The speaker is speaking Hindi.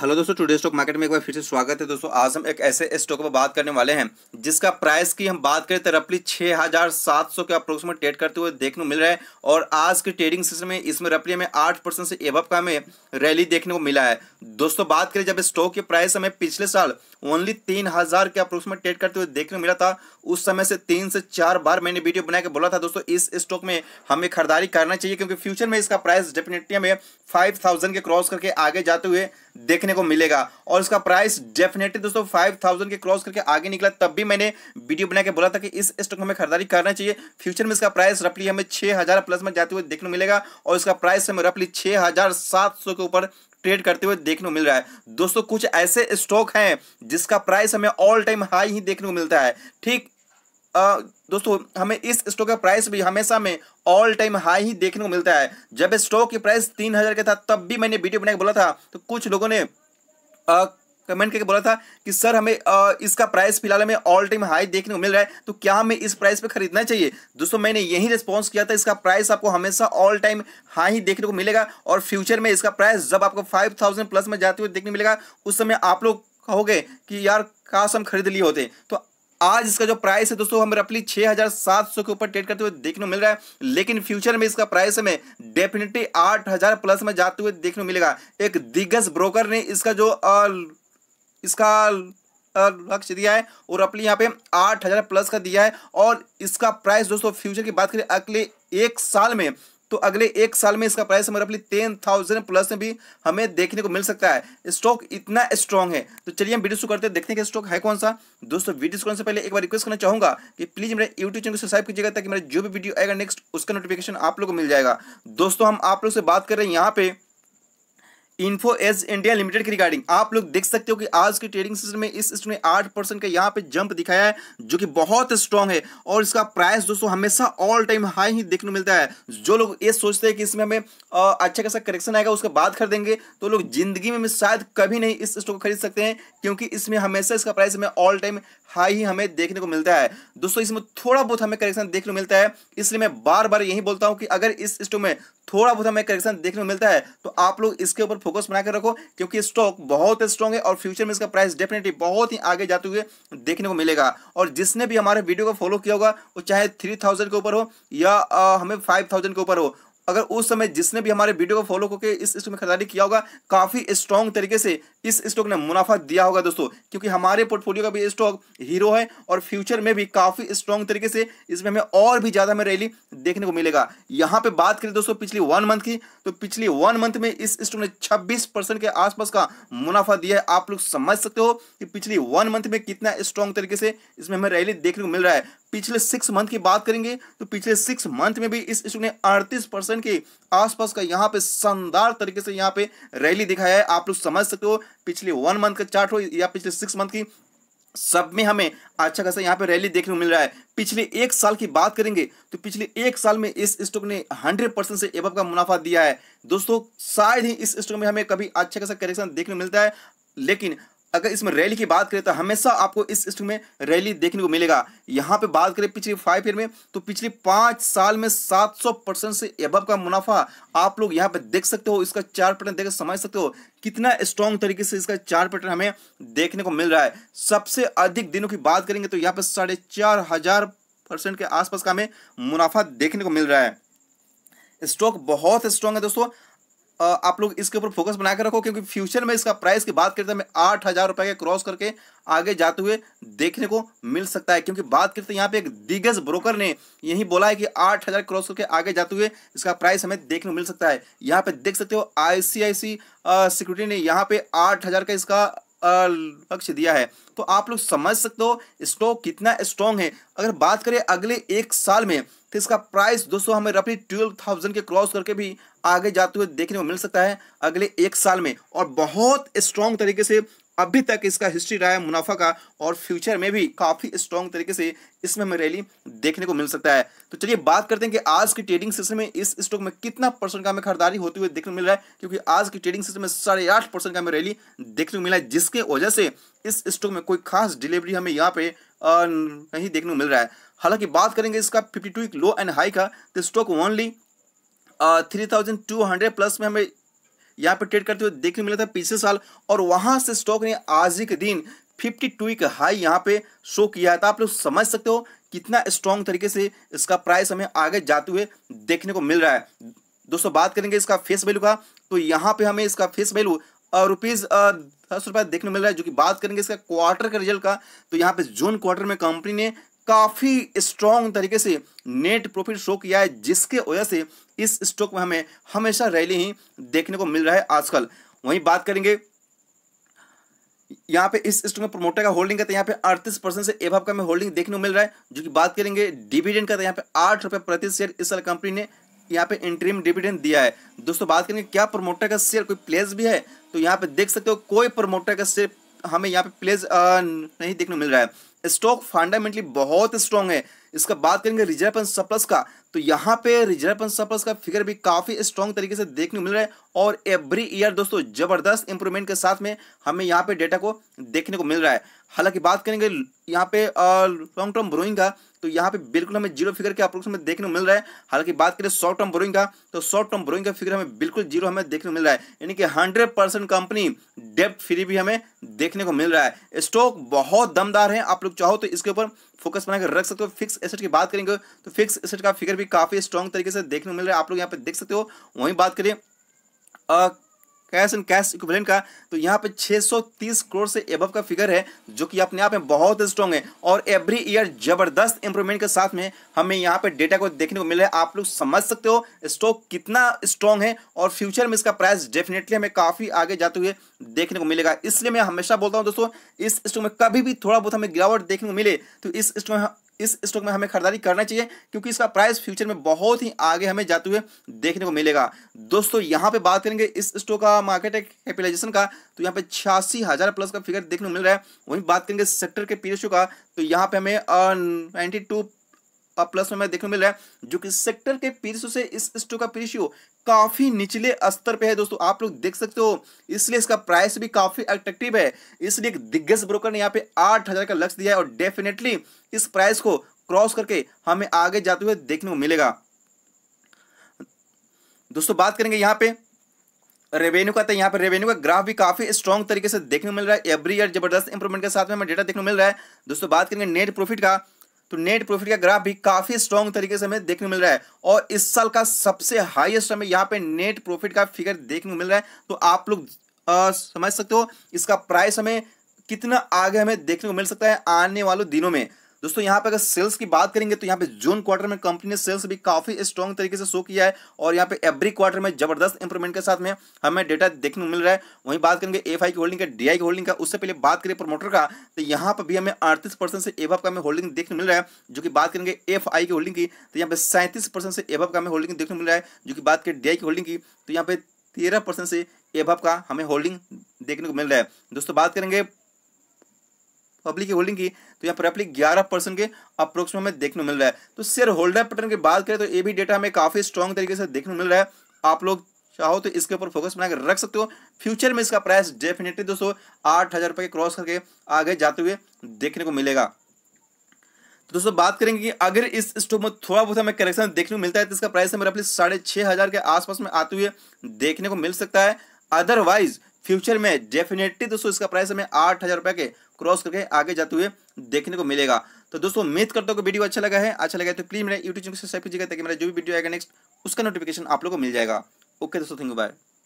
हेलो दोस्तों टुडे स्टॉक मार्केट में एक बार फिर से स्वागत है दोस्तों आज हम एक ऐसे स्टॉक पर बात करने वाले हैं जिसका प्राइस की हम बात करें तो रफली 6,700 के अप्रोक्सीमेट ट्रेड करते हुए देखने को मिल रहा है और आज के ट्रेडिंग सेशन में इसमें रफली हमें 8 परसेंट से एवअप का हमें रैली देखने को मिला है दोस्तों बात करें जब स्टॉक के प्राइस हमें पिछले साल ओनली तीन हजार के अप्रोक्सीमेट ट्रेड करते हुए देखने को मिला था उस समय से तीन से चार बार मैंने वीडियो बना के बोला था दोस्तों इस स्टॉक में हमें खरीदारी करना चाहिए क्योंकि फ्यूचर में इसका प्राइस डेफिनेटली हमें फाइव के क्रॉस करके आगे जाते हुए देखने को मिलेगा और इसका प्राइस डेफिनेटली दोस्तों फाइव थाउजेंड के क्रॉस करके आगे निकला तब भी मैंने वीडियो बना के बोला था कि इस स्टॉक हमें खरीदारी करना चाहिए फ्यूचर में इसका प्राइस रफली हमें छह हज़ार प्लस में जाते हुए देखने को मिलेगा और इसका प्राइस हमें रफली छह हज़ार सात सौ के ऊपर ट्रेड करते हुए देखने को मिल रहा है दोस्तों कुछ ऐसे स्टॉक हैं जिसका प्राइस हमें ऑल टाइम हाई ही देखने को मिलता है ठीक दोस्तों हमें इस स्टॉक का प्राइस भी हमेशा में ऑल टाइम हाई ही देखने को मिलता है जब स्टॉक की प्राइस तीन हज़ार का था तब भी मैंने वीडियो बना के बोला था तो कुछ लोगों ने आ, कमेंट करके बोला था कि सर हमें आ, इसका प्राइस फिलहाल हमें ऑल टाइम हाई देखने को मिल रहा है तो क्या हमें इस प्राइस पे खरीदना चाहिए दोस्तों मैंने यही रिस्पॉन्स किया था इसका प्राइस आपको हमेशा ऑल टाइम हाई ही देखने को मिलेगा और फ्यूचर में इसका प्राइस जब आपको फाइव थाउजेंड प्लस में जाते हुए देखने मिलेगा उस समय आप लोग कहोगे कि यार काश हम खरीद लिए होते तो आज इसका जो प्राइस है दोस्तों हम रफली 6,700 के ऊपर ट्रेड करते हुए देखने को मिल रहा है लेकिन फ्यूचर में इसका प्राइस हमें डेफिनेटली 8,000 प्लस में जाते हुए देखने को मिलेगा एक दिग्गज ब्रोकर ने इसका जो इसका लक्ष्य दिया है और अपनी यहाँ पे आठ हज़ार प्लस का दिया है और इसका प्राइस दोस्तों फ्यूचर की बात करें अगले एक साल में तो अगले एक साल में इसका प्राइस हमारे अपनी टेन थाउजेंड प्लस में भी हमें देखने को मिल सकता है स्टॉक इतना स्ट्रॉन्ग है तो चलिए हम वीडियो शुरू करते हैं देखने के स्टॉक है कौन सा दोस्तों वीडियो करने से पहले एक बार रिक्वेस्ट करना चाहूंगा कि प्लीज मेरे यूट्यूब चैनल को सब्सक्राइब कीजिएगा ताकि मेरा जो भी वीडियो आएगा नेक्स्ट उसका नोटिफिकेशन आप लोग को मिल जाएगा दोस्तों हम आप लोग से बात कर रहे हैं यहाँ पे इन्फो एज इंडिया लिमिटेड की रिगार्डिंग आप लोग देख सकते हो कि आज के ट्रेडिंग सेशन में इस इसमें आठ परसेंट का यहाँ पे जंप दिखाया है जो कि बहुत स्ट्रांग है और इसका प्राइस दोस्तों हमेशा ऑल टाइम हाई ही देखने मिलता है जो लोग ये सोचते हैं कि इसमें हमें अच्छा खासा करेक्शन आएगा उसके बाद खरीदेंगे तो लोग जिंदगी में शायद कभी नहीं इस स्टॉक को खरीद सकते हैं क्योंकि इसमें हमेशा इसका प्राइस हमें ऑल टाइम हाई ही हमें देखने को मिलता है दोस्तों इसमें थोड़ा बहुत हमें करेक्शन देखने को मिलता है इसलिए मैं बार बार यही बोलता हूँ कि अगर इस स्टॉक में थोड़ा बहुत हमें करेक्शन देखने को मिलता है तो आप लोग इसके ऊपर फोकस बनाकर रखो क्योंकि स्टॉक बहुत स्ट्रॉन्ग है और फ्यूचर में इसका प्राइस डेफिनेटली बहुत ही आगे जाते हुए देखने को मिलेगा और जिसने भी हमारे वीडियो को फॉलो किया होगा वो चाहे थ्री थाउजेंड के ऊपर हो या हमें फाइव थाउजेंड के ऊपर हो अगर उस समय जिसने भी हमारे वीडियो को फॉलो करके इस स्टॉक में खरीदारी किया होगा काफ़ी स्ट्रॉन्ग तरीके से इस स्टॉक ने मुनाफा दिया होगा दोस्तों क्योंकि हमारे पोर्टफोलियो का भी स्टॉक हीरो है और फ्यूचर में भी काफ़ी स्ट्रॉन्ग तरीके से इसमें हमें और भी ज़्यादा हमें रैली देखने को मिलेगा यहाँ पे बात करें दोस्तों पिछली वन मंथ की तो पिछली वन मंथ में इस स्टॉक ने छब्बीस के आसपास का मुनाफा दिया है आप लोग समझ सकते हो कि पिछली वन मंथ में कितना स्ट्रॉन्ग तरीके से इसमें हमें रैली देखने को मिल रहा है पिछले सिक्स मंथ की बात करेंगे तो पिछले सिक्स मंथ में भी इस इशू ने अड़तीस परसेंट के आसपास का यहाँ पे शानदार तरीके से यहाँ पे रैली दिखाया है आप लोग समझ सकते हो पिछले वन मंथ का चार्ट हो या पिछले सिक्स मंथ की सब में हमें अच्छा खासा यहाँ पे रैली देखने को मिल रहा है पिछले एक साल की बात करेंगे तो पिछले एक साल में इस स्टॉक ने 100 परसेंट से एबव का मुनाफा दिया है दोस्तों शायद ही इस स्टॉक में हमें कभी अच्छा खासा करेक्शन देखने को मिलता है लेकिन अगर इसमें रैली की बात करें तो हमेशा आपको इस स्टॉक में रैली देखने को मिलेगा यहाँ पे बात करें पिछले फाइव ईयर में तो पिछले पांच साल में 700 परसेंट से एबब का मुनाफा आप लोग यहाँ पे देख सकते हो इसका चार पैटर्न देख समझ सकते हो कितना स्ट्रॉन्ग तरीके से इसका चार पैटर्न हमें देखने को मिल रहा है सबसे अधिक दिनों की बात करेंगे तो यहाँ पे साढ़े चार हजार परसेंट के आसपास का हमें मुनाफा देखने को मिल रहा है स्टॉक बहुत स्ट्रांग है दोस्तों आप लोग इसके ऊपर फोकस बना के रखो क्योंकि फ्यूचर में इसका प्राइस की बात करते हैं आठ हज़ार रुपये के क्रॉस करके आगे जाते हुए देखने को मिल सकता है क्योंकि बात करते हैं यहाँ पे एक दिग्गज ब्रोकर ने यही बोला है कि आठ हज़ार क्रॉस करके आगे जाते हुए इसका प्राइस हमें देखने को मिल सकता है यहाँ पे देख सकते हो आई सी सिक्योरिटी ने यहाँ पे आठ हज़ार का इसका लक्ष्य दिया है तो आप लोग समझ सकते हो स्टॉक कितना स्ट्रॉन्ग है अगर बात करें अगले एक साल में तो इसका प्राइस दोस्तों हमें रफली ट्वेल्व थाउजेंड के क्रॉस करके भी आगे जाते हुए देखने को मिल सकता है अगले एक साल में और बहुत स्ट्रांग तरीके से अभी तक इसका हिस्ट्री रहा है मुनाफा का और फ्यूचर में भी काफ़ी स्ट्रॉन्ग तरीके से इसमें हमें रैली देखने को मिल सकता है तो चलिए बात करते हैं कि आज के ट्रेडिंग सेशन में इस स्टॉक में कितना परसेंट का हमें खरीदारी होती हुई देखने को मिल रहा है क्योंकि आज के ट्रेडिंग सेशन में साढ़े आठ परसेंट का हमें रैली देखने को मिला है जिसके वजह से इस स्टॉक में कोई खास डिलीवरी हमें यहाँ पे नहीं देखने को मिल रहा है हालांकि बात करेंगे इसका fifty two low and high का तो stock only three thousand two hundred plus में हमें यहाँ पे ट्रेड करते हुए देखने मिला था पिछले साल और वहां से स्टॉक ने आज ही के दिन 52 का हाई यहाँ पे शो किया था आप लोग समझ सकते हो कितना स्ट्रॉन्ग तरीके से इसका प्राइस हमें आगे जाते हुए देखने को मिल रहा है दोस्तों बात करेंगे इसका फेस वैल्यू का तो यहाँ पे हमें इसका फेस वैल्यू रुपीज दस रुपये देखने मिल रहा है जो कि बात करेंगे इसका क्वार्टर का रिजल्ट का तो यहाँ पे जून क्वार्टर में कंपनी ने काफ़ी स्ट्रॉन्ग तरीके से नेट प्रॉफिट शो किया है जिसके वजह से इस स्टॉक में हमें हमेशा रैली ही देखने को मिल रहा है आजकल वहीं बात करेंगे यहाँ पे इस स्टॉक में प्रोमोटर का होल्डिंग का तो यहाँ पे अड़तीस परसेंट से एभाव का हमें होल्डिंग देखने को मिल रहा है जो कि बात करेंगे डिविडेंड का तो यहाँ पे आठ रुपये प्रति शेयर इस साल कंपनी ने यहाँ पे इंट्रीम डिविडेंड दिया है दोस्तों बात करेंगे क्या प्रोमोटर का शेयर कोई प्लेस भी है तो यहाँ पे देख सकते हो कोई प्रोमोटर का शेयर हमें यहाँ पे प्लेस नहीं देखने को मिल रहा है स्टॉक फंडामेंटली बहुत स्ट्रांग है इसका बात करेंगे रिजर्व एंड सरप्लस का तो यहाँ पे रिजर्व एंड सरप्लस का फिगर भी काफी स्ट्रॉन्ग तरीके से देखने को मिल रहा है और एवरी ईयर दोस्तों जबरदस्त इंप्रूवमेंट के साथ में हमें यहाँ पे डेटा को देखने को मिल रहा है हालांकि बात करेंगे यहाँ पे लॉन्ग टर्म ब्रोइंग का तो यहाँ पे बिल्कुल हमें जीरो फिगर के अप्रोक्स में देखने को मिल रहा है हालांकि बात करें शॉर्ट टर्म ब्रोइंग का तो शॉर्ट टर्म ब्रोइंग का फिगर हमें बिल्कुल जीरो हमें देखने को मिल रहा है यानी कि हंड्रेड परसेंट कंपनी डेप्ट फ्री भी हमें देखने को मिल रहा है स्टॉक बहुत दमदार है आप लोग चाहो तो इसके ऊपर फोकस बनाकर रख सकते हो फिक्स एसेट की बात करेंगे तो फिक्स एसेट का फिगर भी काफी स्ट्रॉन्ग तरीके से देखने को मिल रहा है आप लोग यहाँ पे देख सकते हो वहीं बात करें कैश एंड कैश इक्विवेलेंट का तो यहाँ पे 630 करोड़ से एबव का फिगर है जो कि अपने आप में बहुत स्ट्रॉन्ग है और एवरी ईयर जबरदस्त इंप्रूवमेंट के साथ में हमें यहाँ पे डेटा को देखने को मिल रहा है आप लोग समझ सकते हो स्टॉक कितना स्ट्रॉन्ग है और फ्यूचर में इसका प्राइस डेफिनेटली हमें काफ़ी आगे जाते हुए देखने को मिलेगा इसलिए मैं हमेशा बोलता हूँ दोस्तों इस स्टॉक में कभी भी थोड़ा बहुत हमें गिरावट देखने को मिले तो इस स्टॉक में इस स्टॉक में हमें खरीदारी करना चाहिए क्योंकि इसका प्राइस फ्यूचर में बहुत ही आगे हमें जाते हुए देखने को मिलेगा दोस्तों यहाँ पे बात करेंगे इस स्टॉक का मार्केट कैपिटलाइजेशन का तो यहाँ पे छियासी हज़ार प्लस का फिगर देखने को मिल रहा है वहीं बात करेंगे सेक्टर के पी का तो यहाँ पे हमें नाइन्टी टू प्लस में देखने मिल रहा है जो कि सेक्टर के पी से इस स्टॉक का पी काफी निचले स्तर पे है दोस्तों आप लोग देख सकते हो इसलिए इसका प्राइस भी काफी अट्रेक्टिव है इसलिए दिग्गज ब्रोकर ने यहाँ पे आठ का लक्ष्य दिया है और डेफिनेटली इस प्राइस को क्रॉस करके हमें आगे जाते हुए देखने को मिलेगा दोस्तों बात करेंगे यहाँ पे रेवेन्यू का तो यहाँ पर रेवेन्यू का ग्राफ भी काफी स्ट्रॉन्ग तरीके से देखने को मिल रहा है एवरी ईयर जबरदस्त इंप्रूवमेंट के साथ में हमें डेटा देखने को मिल रहा है दोस्तों बात करेंगे नेट प्रॉफिट का तो नेट प्रॉफिट का ग्राफ भी काफी स्ट्रॉन्ग तरीके से हमें देखने मिल रहा है और इस साल का सबसे हाईएस्ट हमें यहाँ पे नेट प्रॉफिट का फिगर देखने को मिल रहा है तो आप लोग समझ सकते हो इसका प्राइस हमें कितना आगे हमें देखने को मिल सकता है आने वाले दिनों में दोस्तों यहाँ पे अगर सेल्स की बात करेंगे तो यहाँ पे जून क्वार्टर में कंपनी ने सेल्स भी काफी स्ट्रॉन्ग तरीके से शो किया है और यहाँ पे एवरी क्वार्टर में जबरदस्त इंप्रूवमेंट के साथ में हमें डेटा देखने को मिल रहा है वहीं बात करेंगे एफ की होल्डिंग का डीआई की होल्डिंग का उससे पहले बात करें प्रमोटर का तो यहाँ पर भी हमें अड़तीस से एवअप का हमें होल्डिंग देखने मिल रहा है जो कि बात करेंगे एफ की होल्डिंग की तो यहाँ पे सैंतीस से एवअप का हमें होल्डिंग देखने मिल रहा है जो कि बात करें डी की होल्डिंग की तो यहाँ पे तेरह परसेंट से एभव का हमें होल्डिंग देखने को मिल रहा है दोस्तों बात करेंगे पब्लिक की होल्डिंग की तो यहाँ पर रफली ग्यारह परसेंट के अप्रोक्स में हमें देखने मिल रहा है तो शेयर होल्डर पैटर्न की बात करें तो ये भी डेटा हमें काफ़ी स्ट्रॉन्ग तरीके से देखने मिल रहा है आप लोग चाहो तो इसके ऊपर फोकस बनाकर रख सकते हो फ्यूचर में इसका प्राइस डेफिनेटली दोस्तों आठ हज़ार रुपए क्रॉस करके आगे जाते हुए देखने को मिलेगा तो दोस्तों बात करेंगे कि अगर इस स्टॉक में थोड़ा बहुत हमें करेक्शन देखने को मिलता है तो इसका प्राइस हमें रफली साढ़े छह हज़ार के आसपास में आते हुए देखने को मिल सकता है अदरवाइज फ्यूचर में डेफिनेटली दोस्तों इसका प्राइस हमें आठ हज़ार रुपए के क्रॉस करके आगे जाते हुए देखने को मिलेगा तो दोस्तों उम्मीद करता हूँ वीडियो अच्छा लगा है अच्छा लगा है तो प्लीज मेरे यूट्यूब चैनल सब्सक्राइब कीजिएगा ताकि मेरा जो भी वीडियो आएगा नेक्स्ट उसका नोटिफिकेशन आप लोग को मिल जाएगा ओके दोस्तों थैंक यू बाय